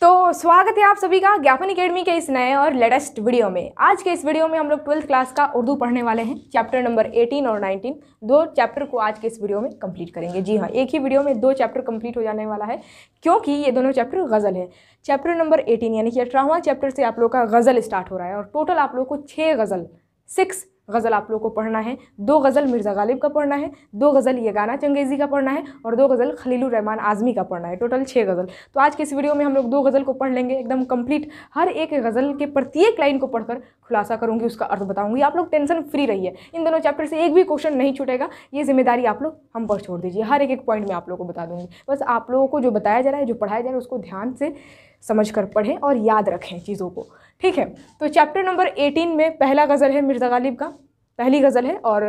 तो स्वागत है आप सभी का ज्ञापन अकेडमी के इस नए और लेटेस्ट वीडियो में आज के इस वीडियो में हम लोग ट्वेल्थ क्लास का उर्दू पढ़ने वाले हैं चैप्टर नंबर 18 और 19 दो चैप्टर को आज के इस वीडियो में कंप्लीट करेंगे जी हाँ एक ही वीडियो में दो चैप्टर कंप्लीट हो जाने वाला है क्योंकि ये दोनों चैप्टर गज़ल है चैप्टर नंबर एटीन यानी कि अठारहवा चैप्टर से आप लोग का गज़ल स्टार्ट हो रहा है और टोटल आप लोग को छः गज़ल सिक्स गज़ल आप लोग को पढ़ना है दो गज़ल मिर्ज़ा गालिब का पढ़ना है दो गज़ल यगाना चंगेज़ी का पढ़ना है और दो गज़ल खलीलुररहमान आज़मी का पढ़ना है टोटल छः गज़ल तो आज के इस वीडियो में हम लोग दो गज़ल को पढ़ लेंगे एकदम कंप्लीट हर एक गज़ल के प्रत्येक लाइन को पढ़कर खुलासा करूँगी उसका अर्थ बताऊँगी आप लोग टेंशन फ्री रहिए इन दोनों चैप्टर से एक भी क्वेश्चन नहीं छूटेगा ये जिम्मेदारी आप लोग हम पर छोड़ दीजिए हर एक एक पॉइंट में आप लोग को बता दूँगी बस आप लोगों को जो बताया जा रहा है जो पढ़ाया जा रहा है उसको ध्यान से समझ कर पढ़ें और याद रखें चीज़ों को ठीक है तो चैप्टर नंबर एटीन में पहला गज़ल है मिर्ज़ा गालिब का पहली गज़ल है और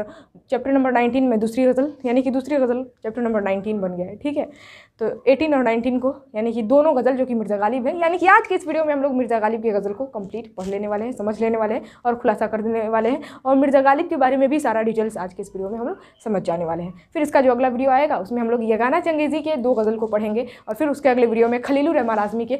चैप्टर नंबर नाइनटीन में दूसरी गज़ल यानी कि दूसरी गज़ल चैप्टर नंबर नाइनटीन बन गया है ठीक है तो एटीन और नाइनटीन को यानी कि दोनों गज़ल जो कि मिर्ज़ा गालिब है यानी कि आज के इस वीडियो में हम लोग मिर्ज़ा गालिब की गज़ल को कंप्लीट पढ़ लेने वाले हैं समझ लेने वाले हैं और खुलासा कर देने वाले हैं और मिर्ज़ा गालिब के बारे में भी सारा डिटेल्स आज के इस वीडियो में हम लोग समझ जाने वाले हैं फिर इसका जो अगला वीडियो आएगा उसमें हम लोग यगाना चंगेज़ी के दो गज़ल को पढ़ेंगे और फिर उसके अगले वीडियो में खलीलू रहमान आज़मी के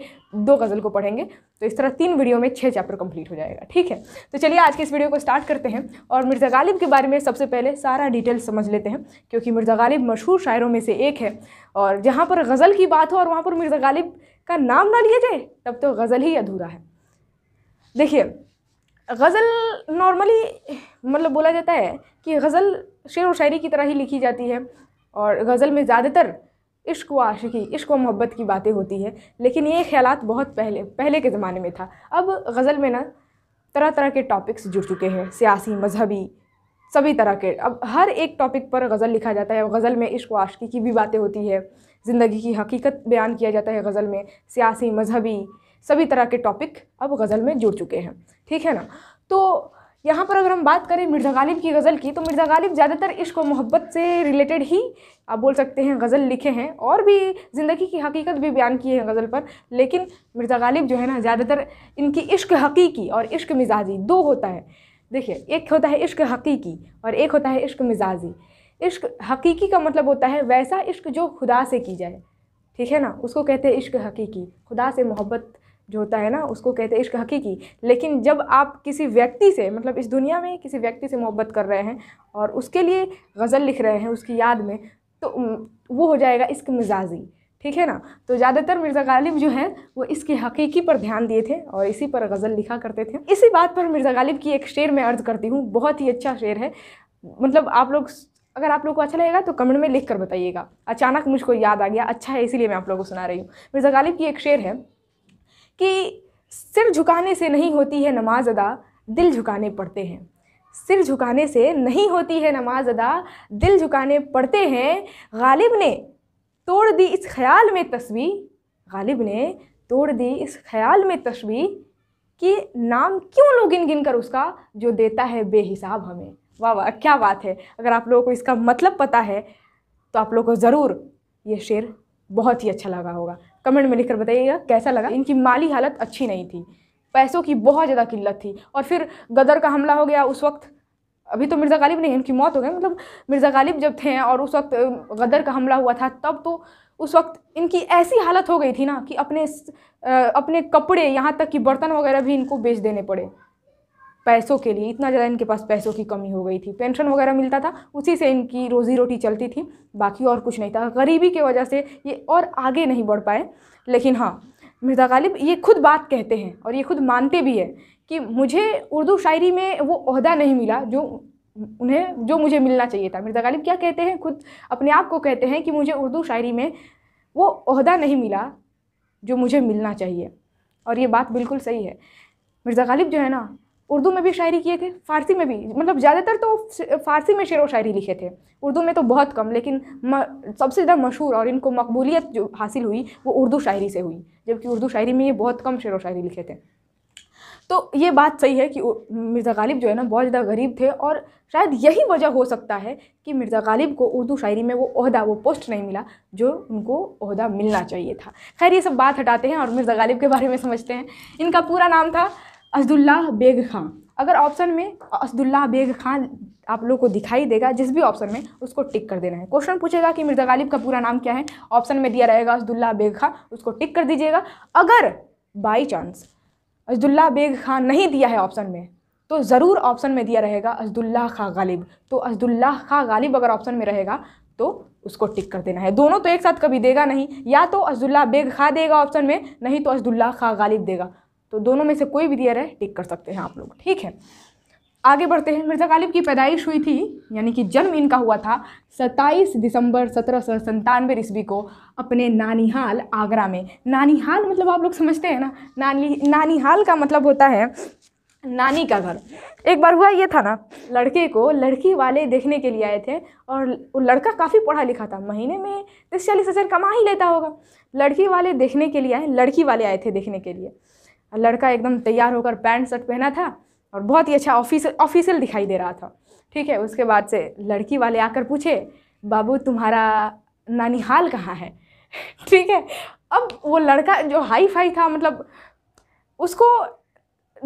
दो गज़ल को पढ़ेंगे तो इस तरह तीन वीडियो में छः चैप्टर कम्प्लीट हो जाएगा ठीक है तो चलिए आज के इस वीडियो को स्टार्ट करते हैं और मिर्ज़ा गालिब के बारे में सबसे पहले सारा डिटेल समझ लेते हैं क्योंकि मिर्ज़ा गालिब मशहूर शायरों में से एक है और जहाँ पर गज़ल की बात हो और वहाँ पर मिर्ज़ा गालिब का नाम ना लिया जाए तब तो गज़ल ही अधूरा है देखिए गज़ल नॉर्मली मतलब बोला जाता है कि गज़ल शेर व शायरी की तरह ही लिखी जाती है और गज़ल में ज़्यादातर इश्क व आशिकी इश्क व मोहब्बत की बातें होती है लेकिन ये ख्याल बहुत पहले पहले के ज़माने में था अब गज़ल में ना तरह तरह के टॉपिक्स जुड़ चुके हैं सियासी मजहबी सभी तरह के अब हर एक टॉपिक पर गज़ल लिखा जाता है गज़ल में इश्क आशकी की भी बातें होती है ज़िंदगी की हकीकत बयान किया जाता है गज़ल में सियासी मजहबी सभी तरह के टॉपिक अब गज़ल में जुड़ चुके हैं ठीक है ना तो यहाँ पर अगर हम बात करें मिर्ज़ा गालिब की गज़ल की तो मिर्ज़ा गालिब ज़्यादातर इश्क व मोहब्बत से रिलेटेड ही आप बोल सकते हैं गज़ल लिखे हैं और भी ज़िंदगी की हकीकत भी बयान की है गज़ल पर लेकिन मिर्ज़ा गालिब जो है ना ज़्यादातर इनकी इश्क हकीकी और इश्क मिजाजी दो होता है देखिए एक होता है इश्क हकीकी और एक होता है इश्क मिजाजी इश्क हकीकी का मतलब होता है वैसा इश्क जो खुदा से की जाए ठीक है ना उसको कहते हैं इश्क हकीकी खुदा से मोहब्बत जो होता है ना उसको कहते हैं इश्क हकीकी लेकिन जब आप किसी व्यक्ति से मतलब इस दुनिया में किसी व्यक्ति से मोहब्बत कर रहे हैं और उसके लिए गज़ल लिख रहे हैं उसकी याद में तो वो हो जाएगा इश्क मिजाजी ठीक है ना तो ज़्यादातर मिर्ज़ा गालिब जो है वो इसकी हकीकी पर ध्यान दिए थे और इसी पर गज़ल लिखा करते थे इसी बात पर मिर्ज़ा गालिब की एक शेर मैं अर्ज़ करती हूँ बहुत ही अच्छा शेर है मतलब आप लोग अगर आप लोग को अच्छा लगेगा तो कमेंट में लिख कर बताइएगा अचानक मुझको याद आ गया अच्छा है इसीलिए मैं आप लोगों को सुना रही हूँ मिर्ज़ा गालिब की एक शेर है कि सिर झुकाने से नहीं होती है नमाज अदा दिल झुकाने पड़ते हैं सिर झुकाने से नहीं होती है नमाज अदा दिल झुकाने पड़ते हैं गालिब ने तोड़ दी इस ख्याल में तस्वी गालिब ने तोड़ दी इस ख्याल में तस्वी कि नाम क्यों लोग गिन गिन कर उसका जो देता है बेहिसाब हमें वाह वाह क्या बात है अगर आप लोगों को इसका मतलब पता है तो आप लोगों को ज़रूर ये शेर बहुत ही अच्छा लगा होगा कमेंट में लिखकर बताइएगा कैसा लगा इनकी माली हालत अच्छी नहीं थी पैसों की बहुत ज़्यादा किल्लत थी और फिर गदर का हमला हो गया उस वक्त अभी तो मिर्ज़ा गालिब नहीं उनकी मौत हो गई मतलब मिर्ज़ा गालिब जब थे और उस वक्त गदर का हमला हुआ था तब तो उस वक्त इनकी ऐसी हालत हो गई थी ना कि अपने अपने कपड़े यहाँ तक कि बर्तन वगैरह भी इनको बेच देने पड़े पैसों के लिए इतना ज़्यादा इनके पास पैसों की कमी हो गई थी पेंशन वगैरह मिलता था उसी से इनकी रोज़ी रोटी चलती थी बाकी और कुछ नहीं था गरीबी की वजह से ये और आगे नहीं बढ़ पाए लेकिन हाँ मिर्ज़ा गालिब ये खुद बात कहते हैं और ये खुद मानते भी है कि मुझे उर्दू शायरी में वो अहदा नहीं मिला जो उन्हें जो मुझे मिलना चाहिए था मिर्ज़ा गालिब क्या कहते हैं खुद अपने आप को कहते हैं कि मुझे उर्दू शायरी में वो अहदा नहीं मिला जो मुझे मिलना चाहिए और ये बात बिल्कुल सही है मिर्ज़ा गालिब जो है ना उर्दू में भी शायरी किए थे फ़ारसी में भी मतलब ज़्यादातर तो फ़ारसी में शेर व शायरी लिखे थे उर्दू में तो बहुत कम लेकिन म, सबसे ज़्यादा मशहूर और इनको मकबूलियत जो हासिल हुई वो उर्दू शायरी से हुई जबकि उर्दू शायरी में ये बहुत कम शेर व शायरी लिखे थे तो ये बात सही है कि मिर्ज़ा गालिब जो है ना बहुत ज़्यादा गरीब थे और शायद यही वजह हो सकता है कि मिर्ज़ा गालिब को उर्दू शायरी में वो अहदा वो पोस्ट नहीं मिला जो उनको अहदा मिलना चाहिए था खैर ये सब बात हटाते हैं और मिर्ज़ा गालिब के बारे में समझते हैं इनका पूरा नाम था असदुल्लाह बेग खां अगर ऑप्शन में असदुल्लाह बेग खान आप लोग को दिखाई देगा जिस भी ऑप्शन में उसको टिक कर देना है क्वेश्चन पूछेगा कि मिर्जा गालिब का पूरा नाम क्या है ऑप्शन में दिया रहेगा असदुल्लाह बेग खां उसको टिक कर दीजिएगा अगर बाई चांस असदुल्लाह बेग खां नहीं दिया है ऑप्शन में तो ज़रूर ऑप्शन में दिया रहेगा असदुल्लाह खा गालिब तो असदुल्लाह खां गालिब अगर ऑप्शन में रहेगा तो उसको टिक कर देना है दोनों तो एक साथ कभी देगा नहीं या तो असदुल्लाह बेग खां देगा ऑप्शन में नहीं तो असदुल्लाह खा गालिब देगा तो दोनों में से कोई भी दिया रहे टिक कर सकते हैं आप लोग ठीक है आगे बढ़ते हैं मिर्ज़ा गालिब की पैदाइश हुई थी यानी कि जन्म इनका हुआ था 27 दिसंबर सत्रह सौ संतानवे ईस्वी को अपने नानीहाल आगरा में नानीहाल मतलब आप लोग समझते हैं ना नानी नानीहाल का मतलब होता है नानी का घर एक बार हुआ ये था ना लड़के को लड़की वाले देखने के लिए आए थे और वो लड़का काफ़ी पढ़ा लिखा था महीने में तीस चालीस हज़ार कमा ही लेता होगा लड़की वाले देखने के लिए आए लड़की वाले आए थे देखने के लिए लड़का एकदम तैयार होकर पैंट शर्ट पहना था और बहुत ही अच्छा ऑफिस ऑफिशियल दिखाई दे रहा था ठीक है उसके बाद से लड़की वाले आकर पूछे बाबू तुम्हारा नानिहाल कहाँ है ठीक है अब वो लड़का जो हाई फाई था मतलब उसको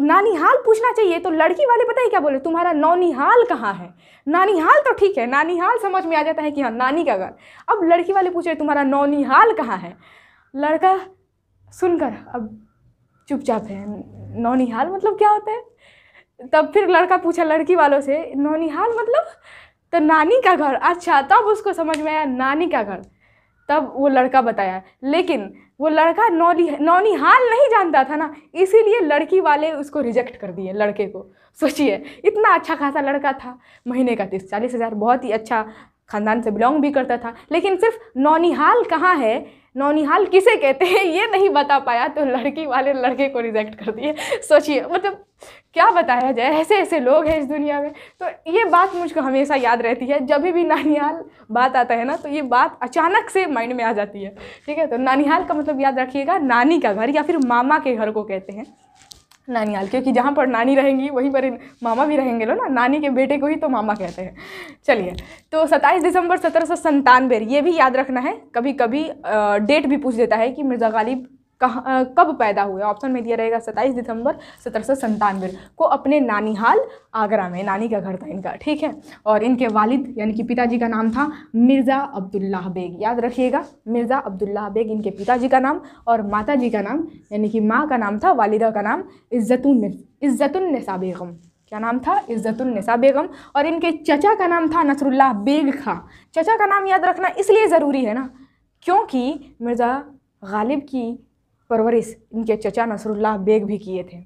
नानिहाल पूछना चाहिए तो लड़की वाले पता ही क्या बोले तुम्हारा नौनिहाल कहाँ है नानिहाल तो ठीक है नानिहाल समझ में आ जाता है कि हाँ नानी का घर अब लड़की वाले पूछे तुम्हारा नौनिहाल कहाँ है लड़का सुनकर अब चुपचाप है नौनिहाल मतलब क्या होता है तब फिर लड़का पूछा लड़की वालों से नौनिहाल मतलब तो नानी का घर अच्छा तब उसको समझ में आया नानी का घर तब वो लड़का बताया लेकिन वो लड़का नौनी नौनिहाल नहीं जानता था ना इसीलिए लड़की वाले उसको रिजेक्ट कर दिए लड़के को सोचिए इतना अच्छा खासा लड़का था महीने का तीस चालीस हज़ार बहुत ही अच्छा ख़ानदान से बिलोंग भी करता था लेकिन सिर्फ नौनिहाल कहाँ है नौनिहाल किसे कहते हैं ये नहीं बता पाया तो लड़की वाले लड़के को रिजेक्ट कर दिए सोचिए मतलब क्या बताया जाए ऐसे ऐसे लोग हैं इस दुनिया में तो ये बात मुझको हमेशा याद रहती है जब भी नानिहाल बात आता है ना तो ये बात अचानक से माइंड में आ जाती है ठीक है तो नानिहाल का मतलब याद रखिएगा नानी का घर या फिर मामा के घर को कहते हैं नानियाल क्योंकि जहाँ पर नानी रहेंगी वहीं पर मामा भी रहेंगे लो ना नानी के बेटे को ही तो मामा कहते हैं चलिए तो 27 दिसंबर सत्रह सौ ये भी याद रखना है कभी कभी डेट भी पूछ देता है कि मिर्ज़ा गालिब कहाँ कब पैदा हुए ऑप्शन में दिया रहेगा सत्ताईस दिसंबर सत्रह को अपने नानीहाल आगरा में नानी का घर था इनका ठीक है और इनके वालिद यानी कि पिताजी का नाम था मिर्ज़ा अब्दुल्लाह बेग याद रखिएगा मिर्ज़ा अब्दुल्लाह बेग इनके पिताजी का नाम और माता जी का नाम यानी कि माँ का नाम था वालिदा का नाम इज़्ज़तुल इज़्ज़तुलनसा बेगम क्या नाम था इज़्ज़तुलनसा बेगम और इनके चचा का नाम था नसरुल्लाह बेग खां चचा का नाम याद रखना इसलिए ज़रूरी है ना क्योंकि मिर्ज़ा गालिब की परवरिश इनके चचा नसरुल्लाह बेग भी किए थे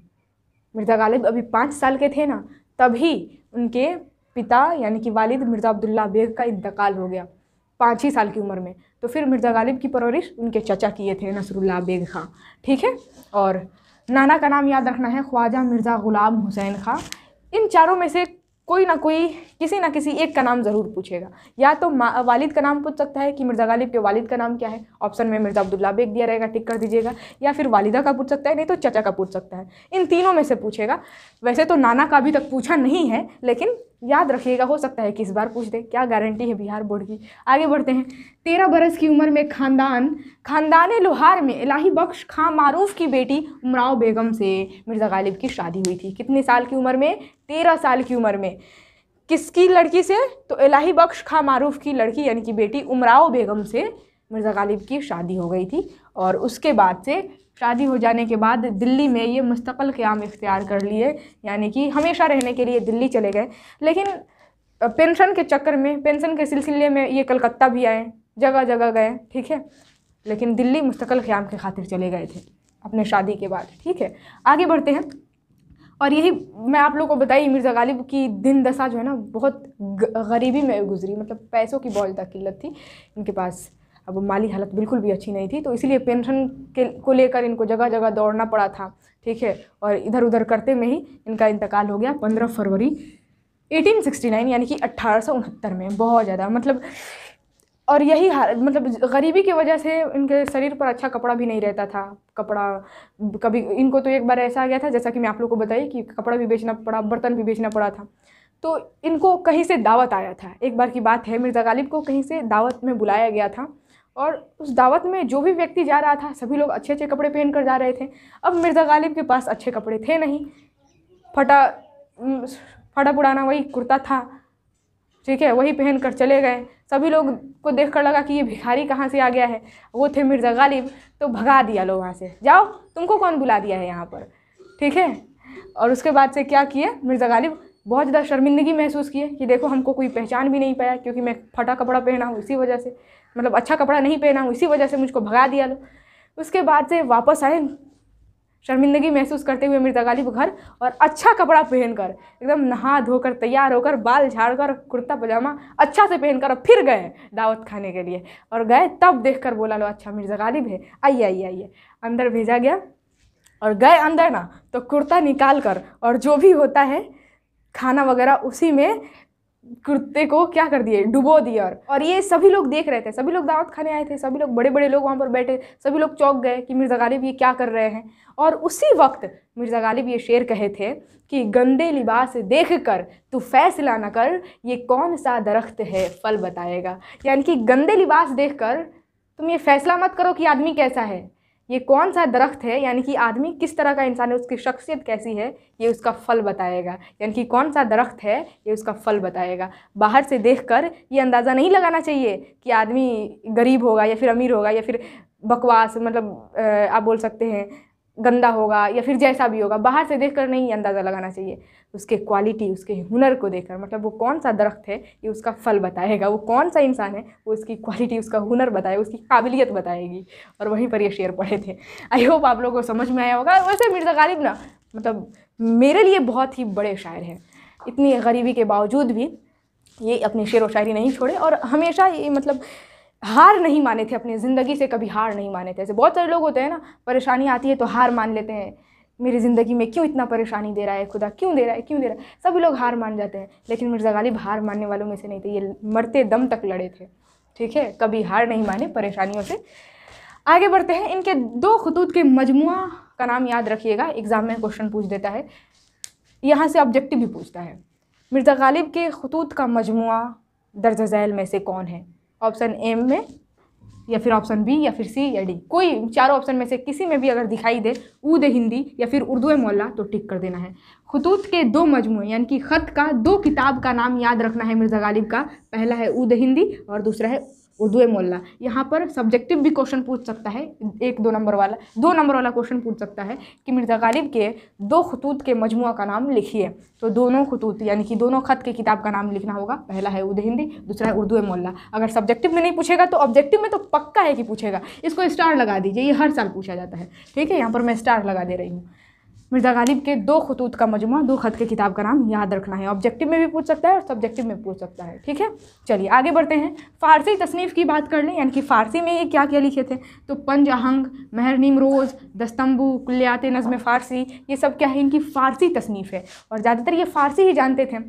मिर्ज़ा गालिब अभी पाँच साल के थे ना तभी उनके पिता यानी कि वालिद मिर्ज़ा अब्दुल्ला बेग का इंतकाल हो गया पाँच ही साल की उम्र में तो फिर मिर्ज़ा गालिब की परवरिश उनके चचा किए थे नसरुल्ला बेग खां ठीक है और नाना का नाम याद रखना है ख्वाजा मिर्ज़ा ग़ुलाम हुसैन खां इन चारों में से कोई ना कोई किसी ना किसी एक का नाम ज़रूर पूछेगा या तो वालिद का नाम पूछ सकता है कि मिर्ज़ा गालिब के वालिद का नाम क्या है ऑप्शन में मिर्ज़ा अब्दुल्ला बेग दिया रहेगा टिक कर दीजिएगा या फिर वालिदा का पूछ सकता है नहीं तो चचा का पूछ सकता है इन तीनों में से पूछेगा वैसे तो नाना का अभी तक पूछा नहीं है लेकिन याद रखिएगा हो सकता है कि इस बार पूछ दे क्या गारंटी है बिहार बोर्ड की आगे बढ़ते हैं तेरह बरस की उम्र में खानदान खानदान लोहार में इलाही बख्श खां मारूफ की बेटी उमराव बेगम से मिर्ज़ा गालिब की शादी हुई थी कितने साल की उम्र में तेरह साल की उम्र में किसकी लड़की से तो इलाही बख्श खां मारूफ की लड़की यानी कि बेटी उमराव बेगम से मिर्ज़ा गालिब की शादी हो गई थी और उसके बाद से शादी हो जाने के बाद दिल्ली में ये मुस्तक़ल क़्याम इख्तियार कर लिए यानी कि हमेशा रहने के लिए दिल्ली चले गए लेकिन पेंशन के चक्कर में पेंशन के सिलसिले में ये कलकत्ता भी आए जगह जगह गए ठीक है लेकिन दिल्ली मुस्तक़ल क़्याम के खातिर चले गए थे अपने शादी के बाद ठीक है आगे बढ़ते हैं और यही मैं आप लोगों को बताई मिर्ज़ा गालिब की दिन दशा जो है ना बहुत गरीबी में गुजरी मतलब पैसों की बहुत ज़्यादा किल्लत थी इनके पास अब माली हालत बिल्कुल भी अच्छी नहीं थी तो इसीलिए पेंशन के को लेकर इनको जगह जगह दौड़ना पड़ा था ठीक है और इधर उधर करते में ही इनका इंतकाल हो गया पंद्रह फरवरी 1869 यानी कि अट्ठारह में बहुत ज़्यादा मतलब और यही हाल मतलब गरीबी की वजह से इनके शरीर पर अच्छा कपड़ा भी नहीं रहता था कपड़ा कभी इनको तो एक बार ऐसा आ गया था जैसा कि मैं आप लोग को बताई कि कपड़ा भी बेचना पड़ा बर्तन भी बेचना पड़ा था तो इनको कहीं से दावत आया था एक बार की बात है मिर्ज़ा गालिब को कहीं से दावत में बुलाया गया था और उस दावत में जो भी व्यक्ति जा रहा था सभी लोग अच्छे अच्छे कपड़े पहन कर जा रहे थे अब मिर्ज़ा गालिब के पास अच्छे कपड़े थे नहीं फटा फटा पुराना वही कुर्ता था ठीक है वही पहन कर चले गए सभी लोग को देख कर लगा कि ये भिखारी कहाँ से आ गया है वो थे मिर्ज़ा गालिब तो भगा दिया लोग वहाँ से जाओ तुमको कौन बुला दिया है यहाँ पर ठीक है और उसके बाद से क्या किए मिर्ज़ा गालिब बहुत ज़्यादा शर्मिंदगी महसूस किए कि देखो हमको कोई पहचान भी नहीं पाया क्योंकि मैं फटा कपड़ा पहना हूँ इसी वजह से मतलब अच्छा कपड़ा नहीं पहना हूँ इसी वजह से मुझको भगा दिया लो उसके बाद से वापस आए शर्मिंदगी महसूस करते हुए मिर्जा गालिब घर और अच्छा कपड़ा पहनकर एकदम नहा धोकर तैयार होकर बाल झाड़कर कुर्ता पजामा अच्छा से पहनकर और फिर गए दावत खाने के लिए और गए तब देखकर बोला लो अच्छा मिर्जा गालिब है आइए आइए आइए अंदर भेजा गया और गए अंदर ना तो कुर्ता निकाल कर और जो भी होता है खाना वगैरह उसी में कुर्ते को क्या कर दिए डुबो दिए और और ये सभी लोग देख रहे थे सभी लोग दावत खाने आए थे सभी लोग बड़े बड़े लोग वहाँ पर बैठे सभी लोग चौंक गए कि मिर्ज़ा गालिब ये क्या कर रहे हैं और उसी वक्त मिर्ज़ा गालिब ये शेर कहे थे कि गंदे लिबास देख कर तू फैसला न कर ये कौन सा दरख्त है फल बताएगा यानी कि गंदे लिबास देख कर तुम ये फैसला मत करो कि आदमी कैसा है ये कौन सा दरख्त है यानी कि आदमी किस तरह का इंसान है उसकी शख्सियत कैसी है ये उसका फल बताएगा यानी कि कौन सा दरख्त है ये उसका फल बताएगा बाहर से देखकर ये अंदाज़ा नहीं लगाना चाहिए कि आदमी गरीब होगा या फिर अमीर होगा या फिर बकवास मतलब आप बोल सकते हैं गंदा होगा या फिर जैसा भी होगा बाहर से देखकर नहीं अंदाज़ा लगाना चाहिए उसके क्वालिटी उसके हुनर को देखकर मतलब वो कौन सा दरख्त है ये उसका फल बताएगा वो कौन सा इंसान है वो उसकी क्वालिटी उसका हुनर बताएगा उसकी काबिलियत बताएगी और वहीं पर ये शेयर पढ़े थे आई होप आप लोगों को समझ में आया होगा वैसे मिर्ज़ा गालिब ना मतलब मेरे लिए बहुत ही बड़े शायर हैं इतनी गरीबी के बावजूद भी ये अपनी शेर व शायरी नहीं छोड़े और हमेशा ये मतलब हार नहीं माने थे अपनी ज़िंदगी से कभी हार नहीं माने थे ऐसे बहुत सारे लोग होते हैं ना परेशानी आती है तो हार मान लेते हैं मेरी ज़िंदगी में क्यों इतना परेशानी दे रहा है खुदा क्यों दे रहा है क्यों दे रहा है सभी लोग हार मान जाते हैं लेकिन मिर्ज़ा गालिब हार मानने वालों में से नहीं थे ये मरते दम तक लड़े थे ठीक है कभी हार नहीं माने परेशानियों से आगे बढ़ते हैं इनके दो खतूत के मजमु का नाम याद रखिएगा एग्ज़ाम में क्वेश्चन पूछ देता है यहाँ से ऑब्जेक्टिव भी पूछता है मिर्ज़ा गालिब के खतूत का मजमू दर्ज झैल में से कौन है ऑप्शन एम में या फिर ऑप्शन बी या फिर सी या डी कोई चारों ऑप्शन में से किसी में भी अगर दिखाई दे ऊद हिंदी या फिर उर्दू मोल्ला तो टिक कर देना है खतूत के दो मजमू यानी कि ख़त का दो किताब का नाम याद रखना है मिर्ज़ा गालिब का पहला है द हिंदी और दूसरा है उर्दू मोल्ला यहाँ पर सब्जेक्टिव भी क्वेश्चन पूछ सकता है एक दो नंबर वाला दो नंबर वाला क्वेश्चन पूछ सकता है कि मिर्ज़ा गालिब के दो खतूत के मजमू का नाम लिखिए तो दोनों खतूत यानी कि दोनों खत के किताब का नाम लिखना होगा पहला है उद हिंदी दूसरा है उर्दू मोल्ला अगर सब्जेक्टिव में नहीं पूछेगा तो ऑब्जेक्टिव में तो पक्का है कि पूछेगा इसको स्टार लगा दीजिए ये हर साल पूछा जाता है ठीक है यहाँ पर मैं स्टार लगा दे रही हूँ मिर्ज़ा गालिब के दो खतूत का मजमू दो खत के किताब का नाम याद रखना है ऑब्जेक्टिव में भी पूछ सकता है और सब्जेक्टिव में पूछ सकता है ठीक है चलिए आगे बढ़ते हैं फ़ारसी तसनीफ़ की बात कर लें यानी कि फ़ारसी में ये क्या क्या लिखे थे तो पंज आहंग महर रोज़ दस्तम्बू कुल्यात नज़म फ़ारसी ये सब क्या है इनकी फ़ारसी तसनीफ़ है और ज़्यादातर ये फ़ारसी ही जानते थे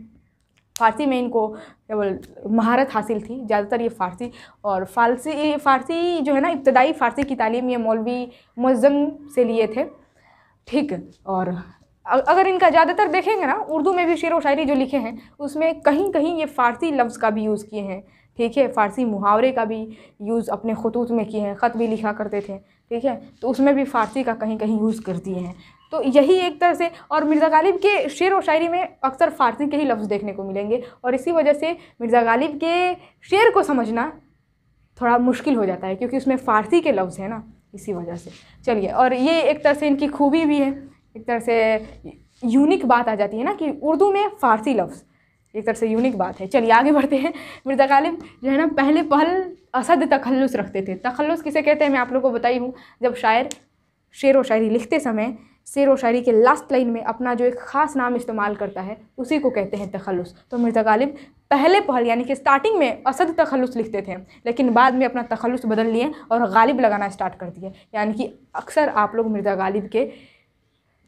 फ़ारसी में इनको केवल महारत हासिल थी ज़्यादातर ये फ़ारसी और फ़ारसी फ़ारसी जो है ना इब्तदाई फ़ारसी की तालीम ये मौलवी मज़म से लिए थे ठीक और अगर इनका ज़्यादातर देखेंगे ना उर्दू में भी शेर व शायरी जो लिखे हैं उसमें कहीं कहीं ये फ़ारसी लफ्ज़ का भी यूज़ किए हैं ठीक है फ़ारसी मुहावरे का भी यूज़ अपने खतूत में किए हैं ख़त भी लिखा करते थे ठीक है तो उसमें भी फ़ारसी का कहीं कहीं यूज़ कर दिए हैं तो यही एक तरह से और मिर्ज़ा गालिब के शेर व शायरी में अक्सर फ़ारसी के ही लफ्ज़ देखने को मिलेंगे और इसी वजह से मिर्ज़ा गालिब के शेर को समझना थोड़ा मुश्किल हो जाता है क्योंकि उसमें फ़ारसी के लफ्ज़ हैं ना इसी वजह से चलिए और ये एक तरह से इनकी खूबी भी है एक तरह से यूनिक बात आ जाती है ना कि उर्दू में फ़ारसी लफ्ज़ एक तरह से यूनिक बात है चलिए आगे बढ़ते हैं मिर्ज़ा गालिब जो है ना पहले पहल असद तखल्लुस रखते थे तखल्लुस किसे कहते हैं मैं आप लोग को बताई हूँ जब शायर शेर व शायरी लिखते समय शेर व शायरी के लास्ट लाइन में अपना जो एक ख़ास नाम इस्तेमाल करता है उसी को कहते हैं तखलुस तो मिर्ज़ा गालिब पहले पहल यानी कि स्टार्टिंग में असद तखलस लिखते थे लेकिन बाद में अपना तखलस बदल लिए और गालिब लगाना स्टार्ट कर दिए यानी कि अक्सर आप लोग मिर्ज़ा गालिब के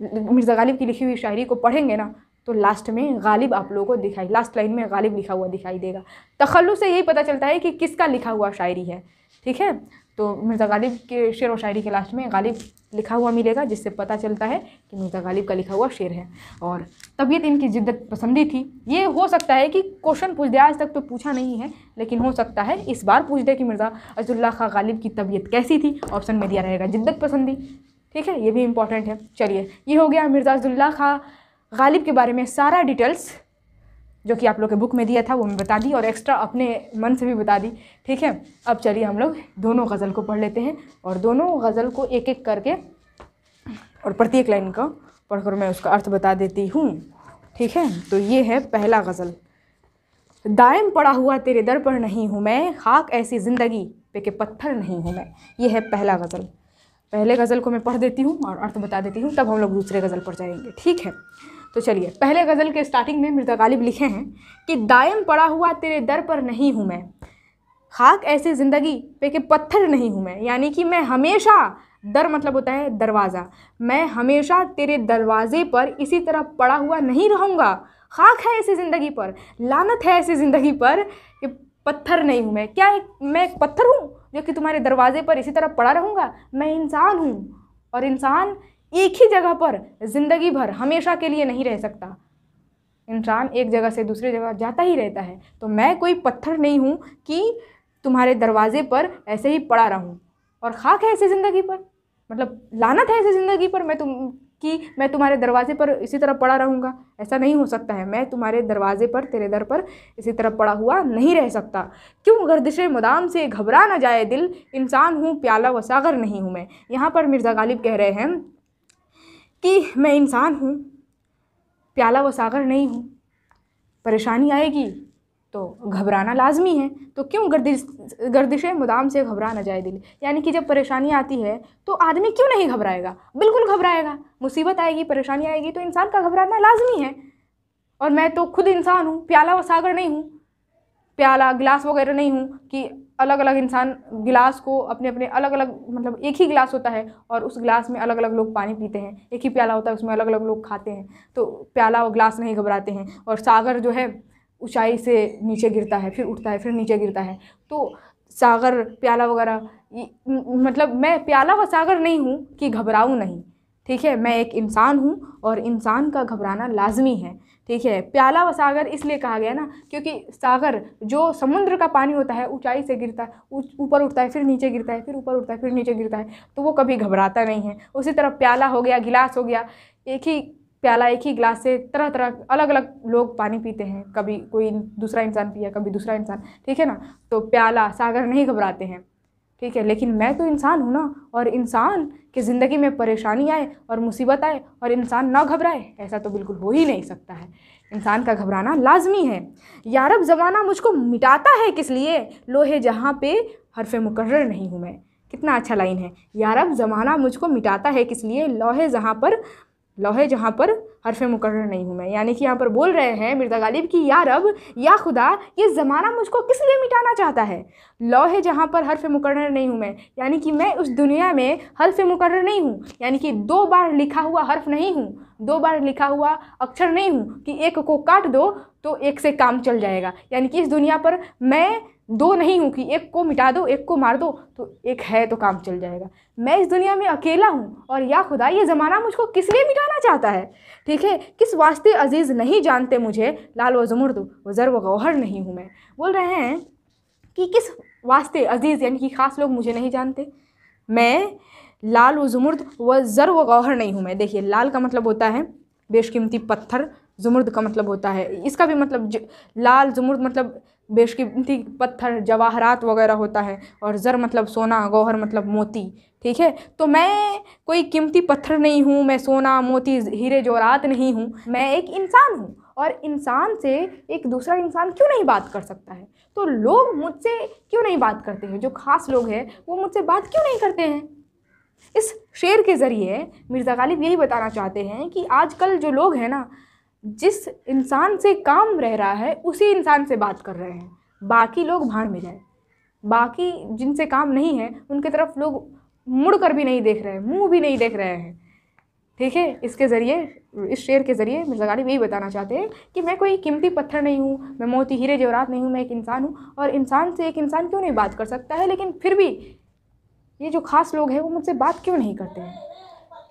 मिर्ज़ा गालिब की लिखी हुई शायरी को पढ़ेंगे ना तो लास्ट में गालिब आप लोगों को दिखाई लास्ट लाइन में गालिब लिखा हुआ दिखाई देगा तखलस से यही पता चलता है कि किसका लिखा हुआ शायरी है ठीक है तो मिर्ज़ा गालिब के शेर व शायरी के लास्ट में गालिब लिखा हुआ मिलेगा जिससे पता चलता है कि मिर्ज़ा गालिब का लिखा हुआ शेर है और तबीयत इनकी जिद्दत पसंदी थी ये हो सकता है कि क्वेश्चन पूछ दे आज तक तो पूछा नहीं है लेकिन हो सकता है इस बार पूछ दे कि मिर्ज़ा अजुल्ला खा गालिब की तबीयत कैसी थी ऑप्शन में दिया रहेगा जिद्दत पसंदी ठीक है ये भी इम्पॉर्टेंट है चलिए ये हो गया मिर्ज़ा अजुल्ला ख़ा गालिब के बारे में सारा डिटेल्स जो कि आप लोग के बुक में दिया था वो मैं बता दी और एक्स्ट्रा अपने मन से भी बता दी ठीक है अब चलिए हम लोग दोनों गज़ल को पढ़ लेते हैं और दोनों गज़ल को एक एक करके और प्रत्येक लाइन का पढ़कर मैं उसका अर्थ बता देती हूँ ठीक है तो ये है पहला गज़ल दायम पड़ा हुआ तेरे दर पर नहीं हूँ मैं खाक ऐसी ज़िंदगी पे के पत्थर नहीं हूँ मैं ये है पहला गज़ल पहले गज़ल को मैं पढ़ देती हूँ और अर्थ बता देती हूँ तब हम लोग दूसरे गज़ल पर जाएंगे ठीक है तो चलिए पहले गज़ल के स्टार्टिंग में मिर्ज़ा गालिब लिखे हैं कि दायम पड़ा हुआ तेरे दर पर नहीं हूँ मैं खाक ऐसे ज़िंदगी पे के पत्थर नहीं हूँ मैं यानी कि मैं हमेशा दर मतलब होता है दरवाज़ा मैं हमेशा तेरे दरवाज़े पर इसी तरह पड़ा हुआ नहीं रहूँगा खाक है ऐसी ज़िंदगी पर लानत है ऐसी ज़िंदगी पर कि पत्थर नहीं हूँ मैं क्या एक मैं एक पत्थर हूँ जो कि तुम्हारे दरवाज़े पर इसी तरह पड़ा रहूँगा मैं इंसान हूँ और इंसान एक ही जगह पर ज़िंदगी भर हमेशा के लिए नहीं रह सकता इंसान एक जगह से दूसरी जगह जाता ही रहता है तो मैं कोई पत्थर नहीं हूँ कि तुम्हारे दरवाजे पर ऐसे ही पड़ा रहूँ और खाक है ऐसी ज़िंदगी पर मतलब लानत है ऐसी ज़िंदगी पर मैं तुम कि मैं तुम्हारे दरवाजे पर इसी तरह पड़ा रहूँगा ऐसा नहीं हो सकता है मैं तुम्हारे दरवाजे पर तेरे दर पर इसी तरह पड़ा हुआ नहीं रह सकता क्यों गर्दिशे मुदाम से घबरा ना जाए दिल इंसान हूँ प्याला व सागर नहीं हूँ मैं यहाँ पर मिर्ज़ा गालिब कह रहे हैं कि मैं इंसान हूँ प्याला व सागर नहीं हूँ परेशानी आएगी तो घबराना लाजमी है तो क्यों गर्दिश गर्दिश मुदाम से घबरा ना जाए दिल यानी कि जब परेशानी आती है तो आदमी क्यों नहीं घबराएगा बिल्कुल घबराएगा मुसीबत आएगी परेशानी आएगी तो इंसान का घबराना लाजमी है और मैं तो खुद इंसान हूँ प्याला व सागर नहीं हूँ प्याला गिलास वगैरह नहीं हूँ कि अलग अलग इंसान गिलास को अपने अपने अलग अलग मतलब एक ही गिलास होता है और उस गिलास में अलग अलग लोग पानी पीते हैं एक ही प्याला होता है उसमें अलग अलग लोग खाते हैं तो प्याला और गिलास नहीं घबराते हैं और सागर जो है ऊंचाई से नीचे गिरता है फिर उठता है फिर नीचे गिरता है तो सागर प्याला वगैरह मतलब मैं प्याला व सागर नहीं हूँ कि घबराऊँ नहीं ठीक है मैं एक इंसान हूँ और इंसान का घबराना लाजमी है ठीक है प्याला व सागर इसलिए कहा गया ना क्योंकि सागर जो समुद्र का पानी होता है ऊंचाई से गिरता है ऊपर उठता है फिर नीचे गिरता है फिर ऊपर उठता है फिर नीचे गिरता है तो वो कभी घबराता नहीं है उसी तरह प्याला हो गया गिलास हो गया एक ही प्याला एक ही गिलास से तरह तरह अलग अलग लोग पानी पीते हैं कभी कोई दूसरा इंसान पिया कभी दूसरा इंसान ठीक है ना तो प्याला सागर नहीं घबराते हैं ठीक है लेकिन मैं तो इंसान हूँ ना और इंसान के ज़िंदगी में परेशानी आए और मुसीबत आए और इंसान ना घबराए ऐसा तो बिल्कुल हो ही नहीं सकता है इंसान का घबराना लाजमी है यारब ज़माना मुझको मिटाता है किस लिए लोहे जहाँ पे हरफ मुकर्र नहीं हूँ मैं कितना अच्छा लाइन है यारब ज़माना मुझको मिटाता है किस लिए लोहे जहाँ पर लोहे जहाँ पर हरफ मुकर नहीं हूँ मैं यानी कि यहाँ पर बोल रहे हैं मिर्ज़ा गालिब की या रब या खुदा ये ज़माना मुझको किस लिए मिटाना चाहता है लोहे जहाँ पर हरफ मुकर नहीं हूँ मैं यानी कि मैं उस दुनिया में हरफ मुकर नहीं हूँ यानी कि दो बार लिखा हुआ हर्फ नहीं हूँ दो बार लिखा हुआ अक्षर नहीं हूँ कि एक को काट दो तो एक से काम चल जाएगा यानी कि इस दुनिया पर मैं दो नहीं हूँ कि एक को मिटा दो एक को मार दो तो एक है तो काम चल जाएगा मैं इस दुनिया में अकेला हूँ और या खुदा ये ज़माना मुझको किस लिए मिटाना चाहता है ठीक है किस वास्ते अजीज़ नहीं जानते मुझे लाल व जमुर्द व ज़र व गौहर नहीं हूँ मैं बोल रहे हैं कि किस वास्ते अजीज़ यानी कि ख़ास लोग मुझे नहीं जानते मैं लाल व जमुर्द व ज़र व गौहर नहीं हूँ मैं देखिए लाल का मतलब होता है बेशकीमती पत्थर जुमर्द का मतलब होता है इसका भी मतलब लाल जुमर्द मतलब बेशकीमती पत्थर जवाहरात वगैरह होता है और ज़र मतलब सोना गौहर मतलब मोती ठीक है तो मैं कोई कीमती पत्थर नहीं हूँ मैं सोना मोती हीरे जोरात नहीं हूँ मैं एक इंसान हूँ और इंसान से एक दूसरा इंसान क्यों नहीं बात कर सकता है तो लोग मुझसे क्यों नहीं बात करते हैं जो खास लोग हैं वो मुझसे बात क्यों नहीं करते हैं इस शेर के ज़रिए मिर्ज़ा गालिब यही बताना चाहते हैं कि आजकल जो लोग हैं ना जिस इंसान से काम रह रहा है उसी इंसान से बात कर रहे हैं बाकी लोग भाड़ में जाए बाकी जिनसे काम नहीं है उनके तरफ लोग मुड़ कर भी नहीं देख रहे हैं मुंह भी नहीं देख रहे हैं ठीक है इसके ज़रिए इस शेर के ज़रिए मिर्जा गालिब यही बताना चाहते हैं कि मैं कोई कीमती पत्थर नहीं हूँ मैं मोती हीरे जेवरात नहीं हूँ मैं एक इंसान हूँ और इंसान से एक इंसान क्यों नहीं बात कर सकता है लेकिन फिर भी ये जो ख़ास लोग हैं वो मुझसे बात क्यों नहीं करते हैं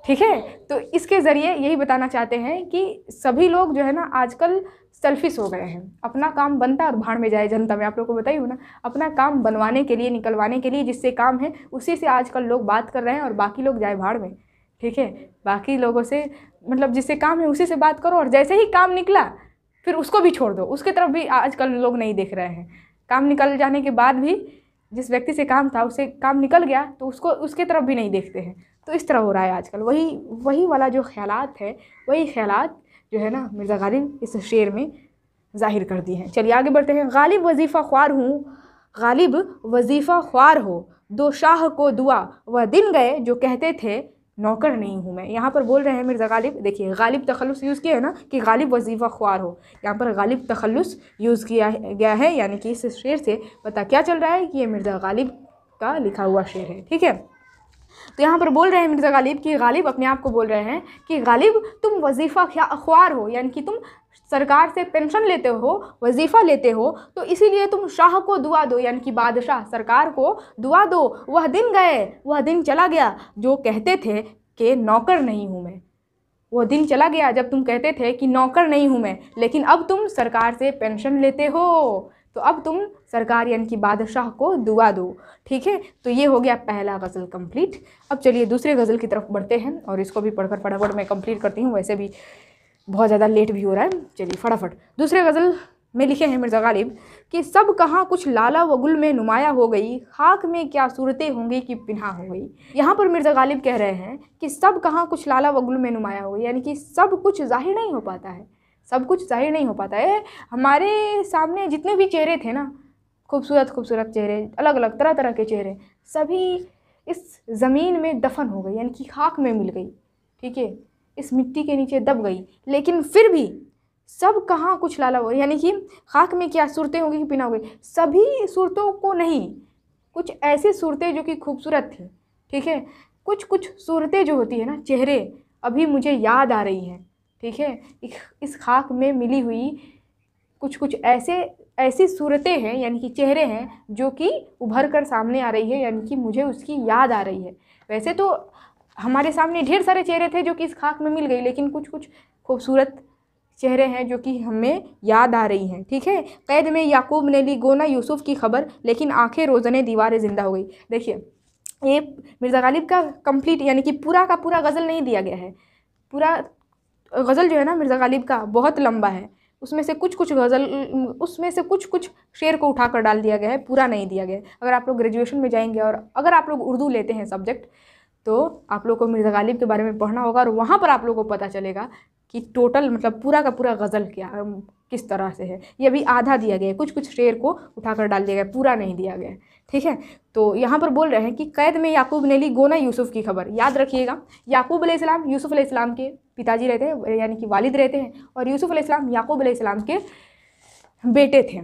ठीक है तो इसके ज़रिए यही बताना चाहते हैं कि सभी लोग जो है ना आजकल सेल्फिश हो गए हैं अपना काम बनता और भाड़ में जाए जनता में आप लोग को बताई हूँ ना अपना काम बनवाने के लिए निकलवाने के लिए जिससे काम है उसी से आजकल लोग बात कर रहे हैं और बाकी लोग जाए भाड़ में ठीक है बाकी लोगों से मतलब जिससे काम है उसी से बात करो और जैसे ही काम निकला फिर उसको भी छोड़ दो उसके तरफ भी आजकल लोग नहीं देख रहे हैं काम निकल जाने के बाद भी जिस व्यक्ति से काम था उसे काम निकल गया तो उसको उसके तरफ भी नहीं देखते हैं तो इस तरह हो रहा है आजकल वही वही वाला जो ख्याल है वही ख्याल जो है ना मिर्ज़ा गालिब इस शेर में ज़ाहिर कर दिए हैं चलिए आगे बढ़ते हैं गालिब वजीफ़ा ख्वार हूँ गालिब वजीफ़ा ख्वार हो दो शाह को दुआ वह दिन गए जो कहते थे नौकर नहीं हूँ मैं यहाँ पर बोल रहे हैं मिर्ज़ा गालिब देखिए गालिब तखलस यूज़ किया है ना कि गालिब वजीफ़ा ख्वार हो यहाँ पर गालिब तखलस यूज़ किया गया है यानी कि इस शेर से पता क्या चल रहा है कि ये मिर्ज़ा गालिब का लिखा हुआ शेर है ठीक है तो यहाँ पर बोल रहे हैं मिर्ज़ा गालिब कि गालिब अपने आप को बोल रहे हैं कि गालिब तुम वजीफ़ा अखबार हो यानी कि तुम सरकार से पेंशन लेते हो वजीफ़ा लेते हो तो इसीलिए तुम शाह को दुआ दो यानी कि बादशाह सरकार को दुआ दो वह दिन गए वह दिन चला गया जो कहते थे कि नौकर नहीं हूँ मैं वो दिन चला गया जब तुम कहते थे कि नौकर नहीं हूँ मैं लेकिन अब तुम सरकार से पेंशन लेते हो तो अब तुम सरकार यानी कि बादशाह को दुआ दो ठीक है तो ये हो गया पहला गज़ल कंप्लीट अब चलिए दूसरे गज़ल की तरफ बढ़ते हैं और इसको भी पढ़कर फटाफट मैं कंप्लीट करती हूँ वैसे भी बहुत ज़्यादा लेट भी हो रहा है चलिए फटाफट दूसरे गज़ल में लिखे हैं मिर्ज़ा गालिब कि सब कहाँ कुछ लाला व गुल में नुमाया हो गई खाक में क्या सूरतें होंगी कि पिन्हा हो गई यहाँ पर मिर्ज़ा गालिब कह रहे हैं कि सब कहाँ कुछ लाला व गुल में नुमाया हो गई यानी कि सब कुछ जाहिर नहीं हो पाता है सब कुछ जाहिर नहीं हो पाता है हमारे सामने जितने भी चेहरे थे ना खूबसूरत खूबसूरत चेहरे अलग अलग तरह तरह के चेहरे सभी इस ज़मीन में दफन हो गई यानी कि खाक में मिल गई ठीक है इस मिट्टी के नीचे दब गई लेकिन फिर भी सब कहाँ कुछ लाला हुआ यानी कि खाक में क्या सूरतें होंगी कि बिना हो गई सभी सूरतों को नहीं कुछ ऐसी सूरतें जो कि खूबसूरत थी ठीक है कुछ कुछ सूरतें जो होती है ना चेहरे अभी मुझे याद आ रही हैं ठीक है इस खाक में मिली हुई कुछ कुछ ऐसे ऐसी सूरतें हैं यानी कि चेहरे हैं जो कि उभर कर सामने आ रही है यानी कि मुझे उसकी याद आ रही है वैसे तो हमारे सामने ढेर सारे चेहरे थे जो कि इस खाक में मिल गई लेकिन कुछ कुछ खूबसूरत चेहरे हैं जो कि हमें याद आ रही हैं ठीक है कैद में याकूब ने ली गोना यूसुफ की खबर लेकिन आंखें रोज़ने दीवारें ज़िंदा हो गई देखिए ये मिर्ज़ा गालिब का कंप्लीट यानी कि पूरा का पूरा गज़ल नहीं दिया गया है पूरा गज़ल जो है ना मिर्ज़ा गालिब का बहुत लंबा है उसमें से कुछ कुछ गज़ल उसमें से कुछ कुछ शेर को उठा कर डाल दिया गया है पूरा नहीं दिया गया है अगर आप लोग ग्रेजुएशन में जाएंगे और अगर आप लोग उर्दू लेते हैं सब्जेक्ट तो आप लोग को मिर्ज़ा गालिब के बारे में पढ़ना होगा और वहाँ पर आप लोग को पता चलेगा कि टोटल मतलब पूरा का पूरा गज़ल क्या किस तरह से है ये अभी आधा दिया गया है कुछ कुछ शेर को उठा कर डाल दिया गया पूरा नहीं दिया गया ठीक है तो यहाँ पर बोल रहे हैं कि कैद में याकूब ने ली गोना यूसुफ़ की खबर याद रखिएगा याकूब अलैहिस्सलाम यूसुफ़ अलैहिस्सलाम के पिताजी रहते हैं यानी कि वालिद रहते हैं और यूसुफ़ अलैहिस्सलाम याकूब अलैहिस्सलाम के बेटे थे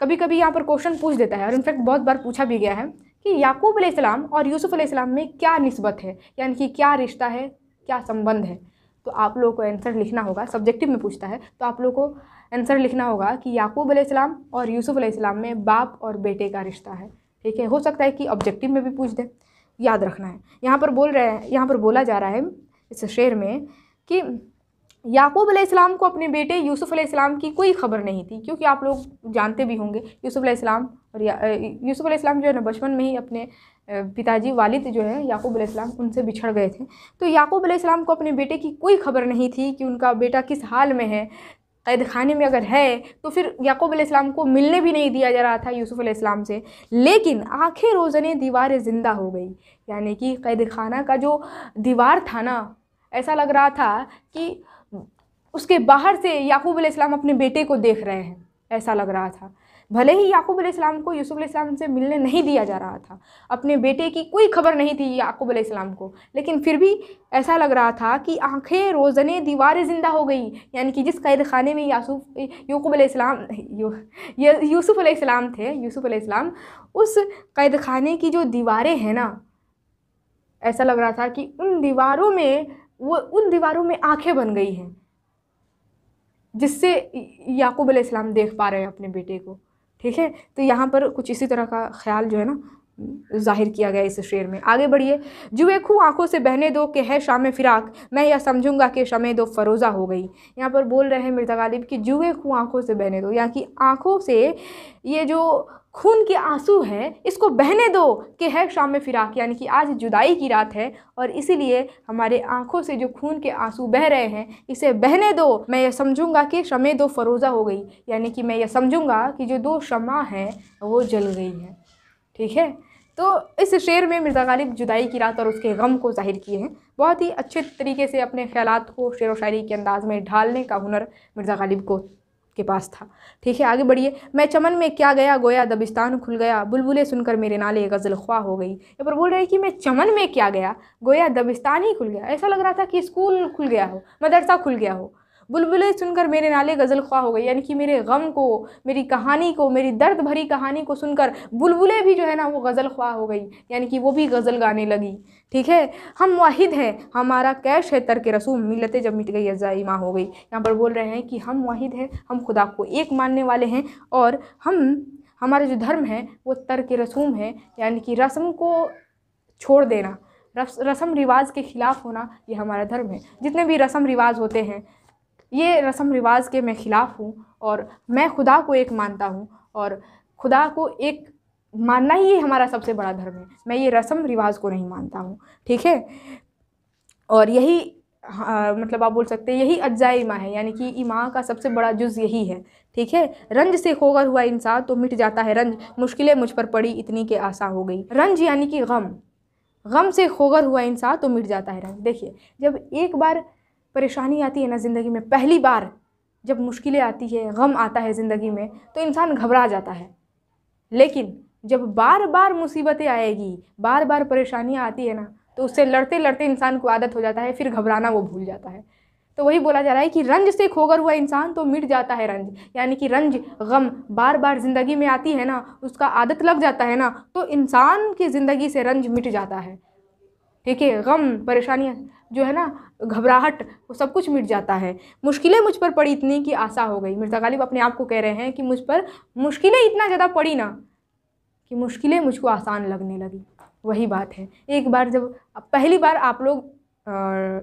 कभी कभी यहाँ पर क्वेश्चन पूछ देता है और इनफैक्ट बहुत बार पूछा भी गया है कि याकूब अलैहिस्सलाम और यूसुफ़ अलैहिस्सलाम में क्या नस्बत है यानी कि क्या रिश्ता है क्या संबंध है तो आप लोगों को आंसर लिखना होगा सब्जेक्टिव में पूछता है तो आप लोगों को आंसर लिखना होगा कि याकूब अलैहिस्सलाम और यूसुफ़ अलैहिस्सलाम में बाप और बेटे का रिश्ता है ठीक है हो सकता है कि ऑब्जेक्टिव में भी पूछ दे याद रखना है यहाँ पर बोल रहे हैं यहाँ पर बोला जा रहा है इस शेर में कि याकूब अलैहिस्सलाम को अपने बेटे यूसुफ अलैहिस्सलाम की कोई खबर नहीं थी क्योंकि आप लोग जानते भी होंगे यूसुफ अलैहिस्सलाम और यूसुफ अलैहिस्सलाम जो है ना बचपन में ही अपने पिताजी वालिद जो है याकूब अलैहिस्सलाम उनसे बिछड़ गए थे तो याकूब अलैहिस्सलाम को अपने बेटे की कोई खबर नहीं थी कि उनका बेटा किस हाल में है कैद खाने में अगर है तो फिर याकूब अलैहिस्सलाम को मिलने भी नहीं दिया जा रहा था यूसुफ अलैहिस्सलाम से लेकिन आखिर रोज़ने दीवार ज़िंदा हो गई यानी कि कैद खाना का जो दीवार था ना ऐसा लग रहा था कि उसके बाहर से याकूब अलैहिस्सलाम अपने बेटे को देख रहे हैं ऐसा लग रहा था भले ही याकूब अलैहिस्सलाम को यूसुफ अलैहिस्सलाम से मिलने नहीं दिया जा रहा था अपने बेटे की कोई खबर नहीं थी याकूब अलैहिस्सलाम को लेकिन फिर भी ऐसा लग रहा था कि आंखें रोज़ने दीवारें ज़िंदा हो गई यानी कि जिस कैद खाने में यासुफ यूकूब अलैहिस्सलाम यूसुफ अलैहिस्सलाम थे यूसुफ अलैहिस्सलाम उस कैद खाने की जो दीवारें हैं ना ऐसा लग रहा था कि उन दीवारों में वो उन दीवारों में आंखें बन गई हैं जिससे याकूब अलैहिस्सलाम देख पा रहे हैं अपने बेटे को ठीक है तो यहाँ पर कुछ इसी तरह का ख्याल जो है ना जाहिर किया गया इस शेर में आगे बढ़िए जुए खूँ आंखों से बहने दो कि है शाम फिराक मैं यह समझूंगा कि शमे दो फरोज़ा हो गई यहाँ पर बोल रहे हैं मिर्जा गालिब कि जुए खूँ आंखों से बहने दो यहाँ की आंखों से ये जो खून के आंसू है इसको बहने दो कि है शाम में फिराक यानी कि आज जुदाई की रात है और इसीलिए हमारे आंखों से जो खून के आंसू बह रहे हैं इसे बहने दो मैं यह समझूंगा कि शमे दो फरोज़ा हो गई यानी कि मैं यह समझूंगा कि जो दो शमा हैं वो जल गई हैं ठीक है तो इस शेर में मिर्ज़ा गालिब जुदाई की रात और उसके गम को जाहिर किए हैं बहुत ही अच्छे तरीके से अपने ख्याल को शेर व शायरी के अंदाज़ में ढालने का हुनर मिर्ज़ा गालिब को के पास था ठीक है आगे बढ़िए मैं चमन में क्या गया गोया दबिस्तान खुल गया बुलबुलें सुनकर मेरे नाले गज़ल ख्वा हो गई यहाँ पर बोल रहे हैं कि मैं चमन में क्या गया गोया दबिस्तान ही खुल गया ऐसा लग रहा था कि स्कूल खुल गया हो मदरसा खुल गया हो बुलबुलें सुनकर मेरे नाले गज़ल ख्वा हो गई यानी कि मेरे गम को मेरी कहानी को मेरी दर्द भरी कहानी को सुनकर बुलबुलें भी जो है ना वो गज़ल ख्वा हो गई यानी कि वो भी गज़ल गाने लगी ठीक है हम वाहिद हैं हमारा कैश है तर के रसूम मिलते जब मिट गई अजाइमा हो गई यहाँ पर बोल रहे हैं कि हम वाहिद हैं हम खुदा को एक मानने वाले हैं और हम हमारा जो धर्म है वो तर के रसूम है यानी कि रस्म को छोड़ देना रस, रस्म रिवाज के ख़िलाफ़ होना ये हमारा धर्म है जितने भी रस्म रिवाज होते हैं ये रस्म रिवाज के मैं ख़िलाफ़ हूँ और मैं खुदा को एक मानता हूँ और खुदा को एक मानना ही हमारा सबसे बड़ा धर्म है मैं ये रस्म रिवाज को नहीं मानता हूँ ठीक है और यही आ, हाँ, मतलब आप बोल सकते हैं यही अज्जा इमा है यानी कि इमां का सबसे बड़ा जुज़ यही है ठीक है रंज से खोगर हुआ इंसान तो मिट जाता है रंज मुश्किलें मुझ पर पड़ी इतनी के आशा हो गई रंज यानी कि गम गम से खोगर हुआ इंसान तो मिट जाता है रंज देखिए जब एक बार परेशानी आती है ना ज़िंदगी में पहली बार जब मुश्किलें आती है गम आता है ज़िंदगी में तो इंसान घबरा जाता है लेकिन जब बार बार मुसीबतें आएगी बार बार परेशानियाँ आती है ना तो उससे लड़ते लड़ते इंसान को आदत हो जाता है फिर घबराना वो भूल जाता है तो वही बोला जा रहा है कि रंज से खोकर हुआ इंसान तो मिट जाता है रंज यानी कि रंज गम बार बार ज़िंदगी में आती है ना उसका आदत लग जाता है ना तो इंसान की ज़िंदगी से रंज मिट जाता है ठीक है गम परेशानियाँ जो है ना घबराहट वो सब कुछ मिट जाता है मुश्किलें मुझ पर पड़ी इतनी कि आशा हो गई मिर्ज़ा गालिब अपने आप को कह रहे हैं कि मुझ पर मुश्किलें इतना ज़्यादा पड़ी ना कि मुश्किलें मुझको आसान लगने लगी वही बात है एक बार जब पहली बार आप लोग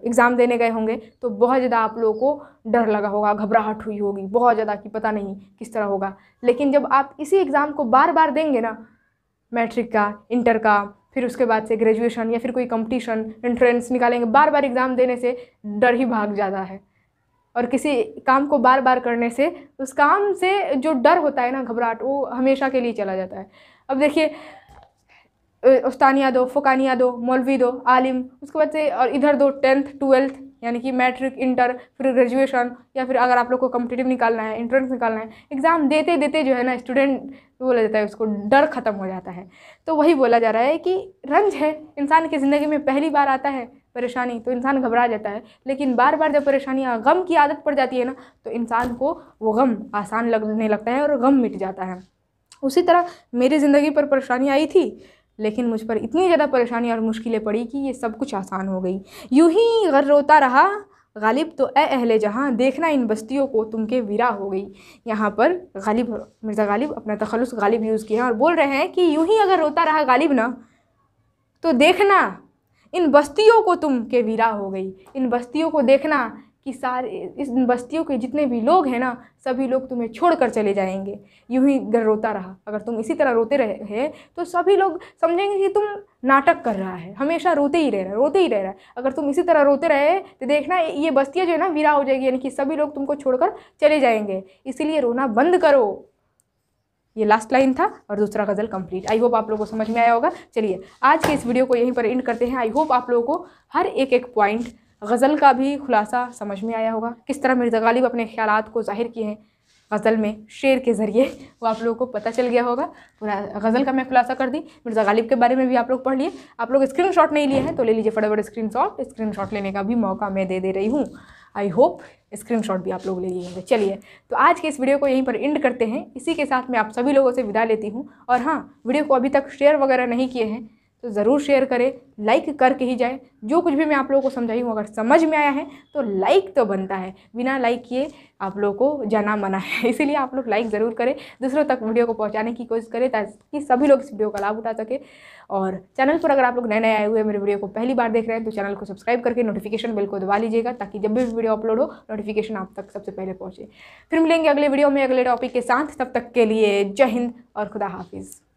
एग्ज़ाम देने गए होंगे तो बहुत ज़्यादा आप लोगों को डर लगा होगा घबराहट हुई होगी बहुत ज़्यादा कि पता नहीं किस तरह होगा लेकिन जब आप इसी एग्ज़ाम को बार बार देंगे ना मैट्रिक का इंटर का फिर उसके बाद से ग्रेजुएशन या फिर कोई कंपटीशन एंट्रेंस निकालेंगे बार बार एग्ज़ाम देने से डर ही भाग जाता है और किसी काम को बार बार करने से उस काम से जो डर होता है ना घबराहट वो हमेशा के लिए चला जाता है अब देखिए उस्तानिया दो फ़ुकानिया दो मौलवी दो आलिम उसके बाद से और इधर दो टेंथ ट्वेल्थ यानी कि मैट्रिक इंटर फिर ग्रेजुएशन या फिर अगर आप लोग को कम्पिटेटिव निकालना है इंट्रेंस निकालना है एग्ज़ाम देते देते जो है ना स्टूडेंट बोला जाता है उसको डर ख़त्म हो जाता है तो वही बोला जा रहा है कि रंज है इंसान की ज़िंदगी में पहली बार आता है परेशानी तो इंसान घबरा जाता है लेकिन बार बार जब परेशानियाँ गम की आदत पड़ जाती है ना तो इंसान को वो गम आसान लगने लगता है और गम मिट जाता है उसी तरह मेरी ज़िंदगी पर परेशानी आई थी लेकिन मुझ पर इतनी ज़्यादा परेशानी और मुश्किलें पड़ी कि ये सब कुछ आसान हो गई यूं ही गर रोता रहा गालिब तो ए अहले जहाँ देखना इन बस्तियों को तुम के विरा हो गई यहाँ पर गालिब मिर्ज़ा गालिब अपना तखलुस गालिब यूज़ किया और बोल रहे हैं कि यूं ही अगर रोता रहा गालिब ना तो देखना इन बस्तियों को तुम के विरा हो गई इन बस्तियों को देखना कि सारे इस बस्तियों के जितने भी लोग हैं ना सभी लोग तुम्हें छोड़कर चले जाएंगे यूं ही घर रोता रहा अगर तुम इसी तरह रोते रहे तो सभी लोग समझेंगे कि तुम नाटक कर रहा है हमेशा रोते ही रह रहा रोते ही रह रहा है अगर तुम इसी तरह रोते रहे तो देखना ये बस्तियाँ जो है ना विरा हो जाएगी यानी कि सभी लोग तुमको छोड़ चले जाएंगे इसीलिए रोना बंद करो ये लास्ट लाइन था और दूसरा गज़ल कंप्लीट आई होप आप लोगों को समझ में आया होगा चलिए आज के इस वीडियो को यहीं पर एंड करते हैं आई होप आप लोगों को हर एक एक पॉइंट गज़ल का भी खुलासा समझ में आया होगा किस तरह मिर्ज़ा गालिब अपने ख्याल को ज़ाहिर किए हैं गज़ल में शेर के ज़रिए वो आप लोगों को पता चल गया होगा पूरा गज़ल का मैं खुलासा कर दी मिर्ज़ा गालिब के बारे में भी आप लोग पढ़ लिए आप लोग स्क्रीन शॉट नहीं लिए हैं तो ले लीजिए फटाफट स्क्रीन शॉट स्क्रीन शॉट लेने का भी मौका मैं दे दे रही हूँ आई होप स्क्रीन शॉट भी आप लोग ले लीजिएगा चलिए तो आज के इस वीडियो को यहीं पर एंड करते हैं इसी के साथ मैं आप सभी लोगों से विदा लेती हूँ और हाँ वीडियो को अभी तक शेयर वगैरह नहीं किए हैं तो ज़रूर शेयर करें लाइक करके ही जाए जो कुछ भी मैं आप लोगों को समझाई हूँ अगर समझ में आया है तो लाइक तो बनता है बिना लाइक किए आप लोगों को जाना मना है इसीलिए आप लोग लाइक ज़रूर करें दूसरों तक वीडियो को पहुँचाने की कोशिश करें ताकि सभी लोग इस वीडियो का लाभ उठा सके और चैनल पर अगर आप लोग नए नए आए हुए मेरे वीडियो को पहली बार देख रहे हैं तो चैनल को सब्सक्राइब करके नोटिफिकेशन बिल को दबा लीजिएगा ताकि जब भी वीडियो अपलोड हो नोटिफिकेशन आप तक सबसे पहले पहुँचे फिर मिलेंगे अगले वीडियो में अगले टॉपिक के साथ तब तक के लिए जय हिंद और खुदा हाफिज़